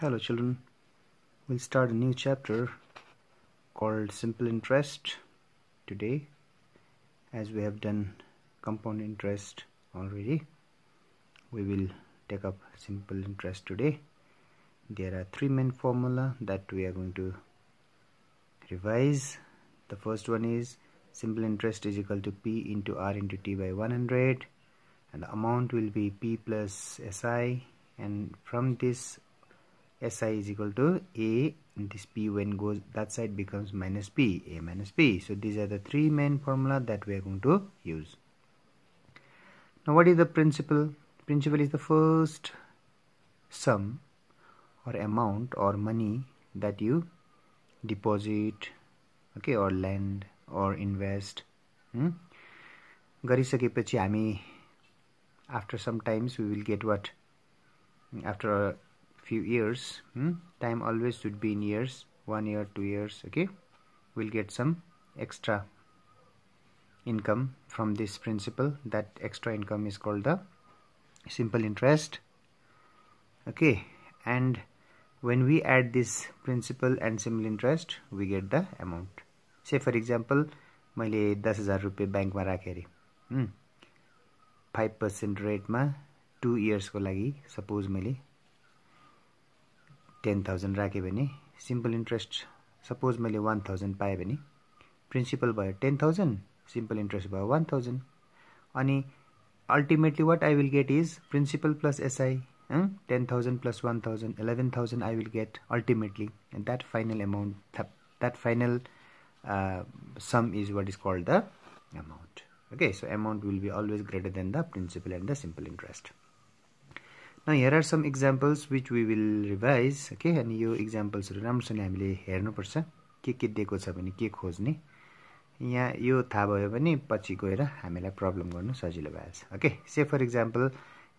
Hello children, we'll start a new chapter called simple interest today as we have done compound interest already we will take up simple interest today there are three main formula that we are going to revise the first one is simple interest is equal to P into R into T by 100 and the amount will be P plus SI and from this si is equal to a this p when goes that side becomes minus p a minus p so these are the three main formula that we are going to use now what is the principle principle is the first sum or amount or money that you deposit okay or lend or invest hmm? गरिसकेपछि हामी after some times we will get what few years hmm? time always should be in years one year two years okay we'll get some extra income from this principle that extra income is called the simple interest okay and when we add this principal and simple interest we get the amount say for example मैले दस हजार रुपियाँ ब्याङ्कमा राखेँ अरे five percent रेटमा two इयर्सको लागि सपोज मैले 10,000 राखे बने simple interest suppose मेले 1,000 पाए बने principal by 10,000 simple interest by 1,000 अनि ultimately what I will get is principal plus SI 10,000 plus 1,000 11,000 I will get ultimately and that final amount that, final uh, sum is what is called the amount okay so amount will be always greater than the principal and the simple interest न here are some examples which we will revise okay अनि यो इक्जाम्पल्सहरू राम्रोसँगले हामीले हेर्नुपर्छ के के दिएको छ भने के खोज्ने यहाँ यो थाहा भयो भने पछि गएर हामीलाई प्रब्लम गर्नु सजिलो भएछ ओके से फर इक्जाम्पल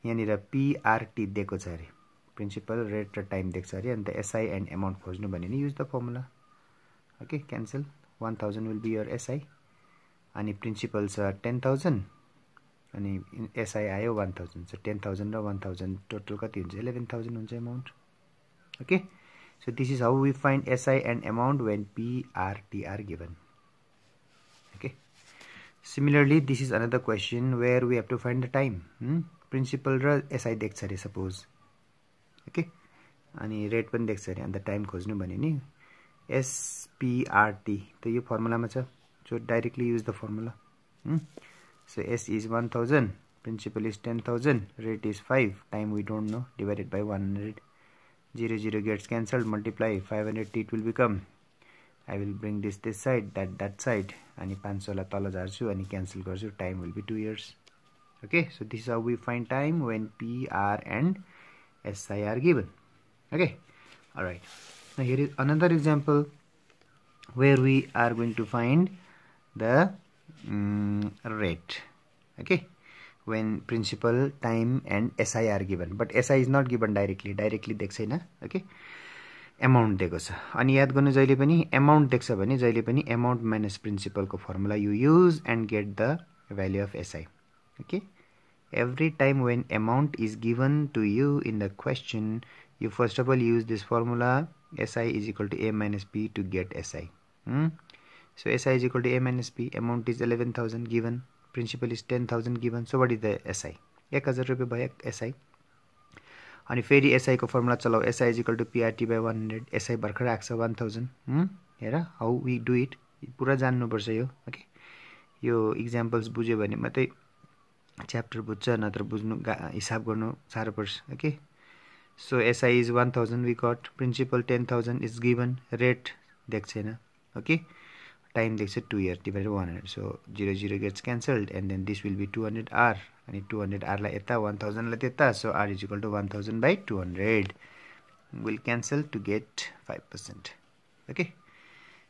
यहाँनिर पिआरटी दिएको छ अरे प्रिन्सिपल रेट र टाइम दिएको छ अरे अन्त एसआई एन्ड एमाउन्ट खोज्नु भने नि use the formula okay cancel one thousand will be your SI अनि प्रिन्सिपल छ टेन थाउजन्ड अनि एसआई आयो one thousand so ten thousand र वान थाउजन्ड टोटल कति हुन्छ इलेभेन थाउजन्ड हुन्छ amount okay so this is how we find SI and amount when PRTR given okay similarly this is another question where we have to find the time principal र SI देख्छ अरे suppose okay अनि rate पनि देख्छ अरे अन्त time खोज्नु भन्यो नि एसपिआरटी त यो फर्मुलामा छ so directly use the formula So S is 1000, principal is 10,000, rate is 5, time we don't know, divided by 100. 0, 0 gets cancelled, multiply, 500 it will become. I will bring this this side, that that side, Any if Pansola Talajarsu and cancel Gorsu, time will be 2 years. Okay, so this is how we find time when P, R, and SI are given. Okay, alright. Now here is another example where we are going to find the Mm, rate okay when principal time and si are given but si is not given directly directly dekhchai na okay amount deko cha ani yaad garnu jaili pani amount dekhcha bhane jaili pani amount minus principal ko formula you use and get the value of si okay every time when amount is given to you in the question you first of all use this formula si is equal to a minus p to get si hmm? So SI is equal to M minus P. Amount is 11,000 given. Principal is 10,000 given. So what is the SI? एक हजार रुपियाँ भयो SI अनि फेरि एसआईको formula चलाऊ SI is equal to PRT by one hundred SI भर्खर आएको छ वान थाउजन्ड हेर हाउ वी डु इट पुरा जान्नुपर्छ यो ओके यो इक्जाम्पल्स बुझ्यो भने मात्रै च्याप्टर बुझ्छ नत्र बुझ्नु हिसाब गर्नु साह्रो पर्छ okay so SI is one thousand we got principal ten thousand is given rate दिएको okay time they say 2 year divided by 100 so 0 0 gets cancelled and then this will be 200 R. I and 200 r like 1000 like so r is equal to 1000 by 200 will cancel to get 5 percent okay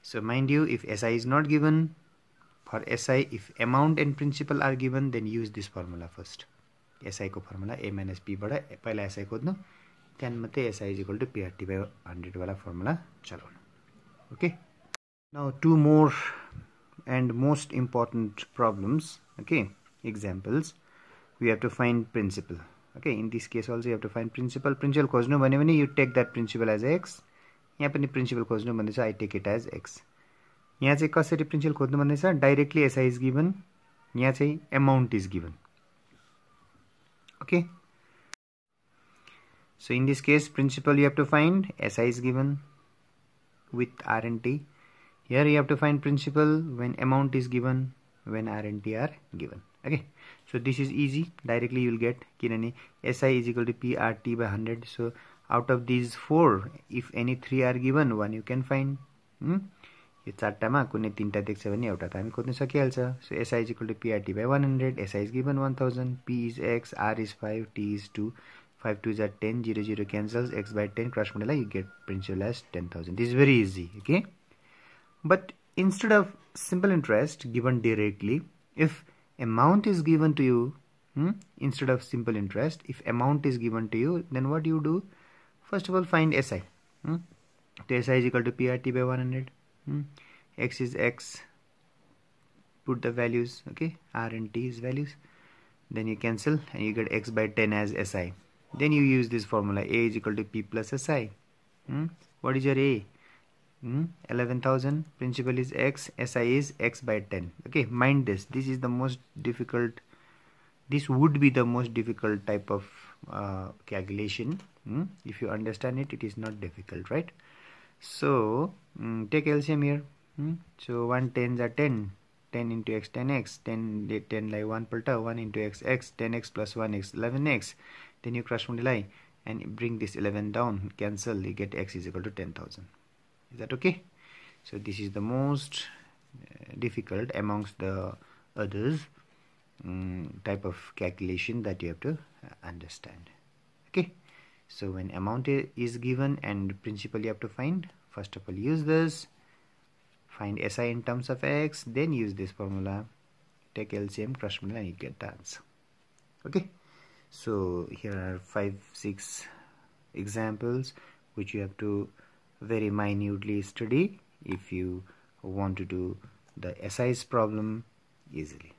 so mind you if si is not given for si if amount and principal are given then use this formula first si ko formula a minus b bada pahila si ko no then mate si is equal to prt by 100 wala formula chalo okay now two more and most important problems okay examples we have to find principal okay in this case also you have to find principal principal खोज्नु भन्यो भने you take that principal as x Here principle principal खोज्नु भन्दैछ I take it as x यहाँ चाहिँ कसरी principal खोज्नु so directly SI is given यहाँ चाहिँ amount is given okay so in this case principal you have to find SI is given with R and T here you have to find principal when amount is given when t are given okay so this is easy directly you will get kinani SI is equal to PRT by 100 so out of these four if any three are given one you can find hmm? यो चारवटामा कुनै तिनवटा देख्छ भने एउटा त हामी खोज्न सकिहाल्छ so SI is equal to PRT by one hundred SI is given one thousand P is X R is five T is two five two जार ten zero zero cancels X by ten cross multiply you get principal as ten thousand is very easy okay but instead of simple interest given directly, if amount is given to you, hmm, instead of simple interest, if amount is given to you, then what you do? First of all, find SI. Hmm? So SI is equal to PRT by 100. Hmm? X is X. Put the values, okay? R and T is values. Then you cancel and you get X by 10 as SI. Then you use this formula A is equal to P plus SI. Hmm? What is your A? Hmm? 11,000 principal is x SI is x by 10 okay mind this this is the most difficult this would be the most difficult type of uh, calculation hmm? if you understand it it is not difficult right so hmm, take LCM here so 1 10s are 10 10 into x 10x 10 10 लाई 1 पल्ट 1 into x x 10x plus 1x 11x then you cross multiply and bring this 11 down cancel you get x is equal to 10000 is that okay so this is the most uh, difficult amongst the others um, type of calculation that you have to uh, understand okay so when amount is given and principal you have to find first of all use this find SI in terms of X then use this formula take LCM crush multiply and you get the answer okay so here are five six examples which you have to very minutely study if you want to do the SIS problem easily.